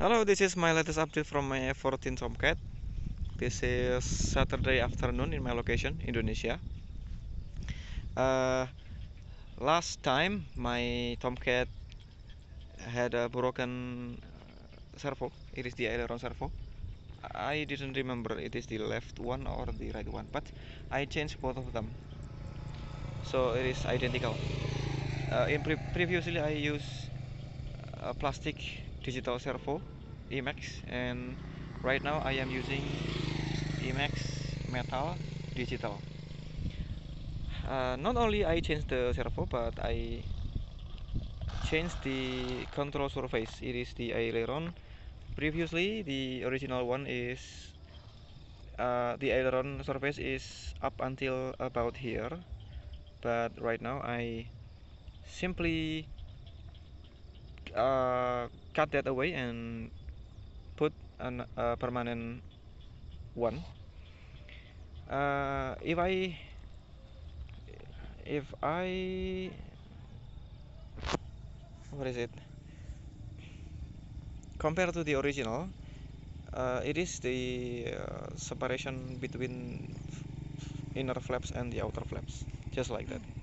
Hello, this is my latest update from my F14 Tomcat. This is Saturday afternoon in my location, Indonesia. Uh, last time my Tomcat had a broken uh, servo. It is the aileron servo. I didn't remember it is the left one or the right one, but I changed both of them. So it is identical. Uh, in pre previously I used uh, plastic digital servo Emacs and right now I am using Emacs metal digital uh, not only I changed the servo but I changed the control surface it is the aileron previously the original one is uh, the aileron surface is up until about here but right now I simply uh, cut that away and put a uh, permanent one uh, if I if I what is it compared to the original uh, it is the uh, separation between inner flaps and the outer flaps just like that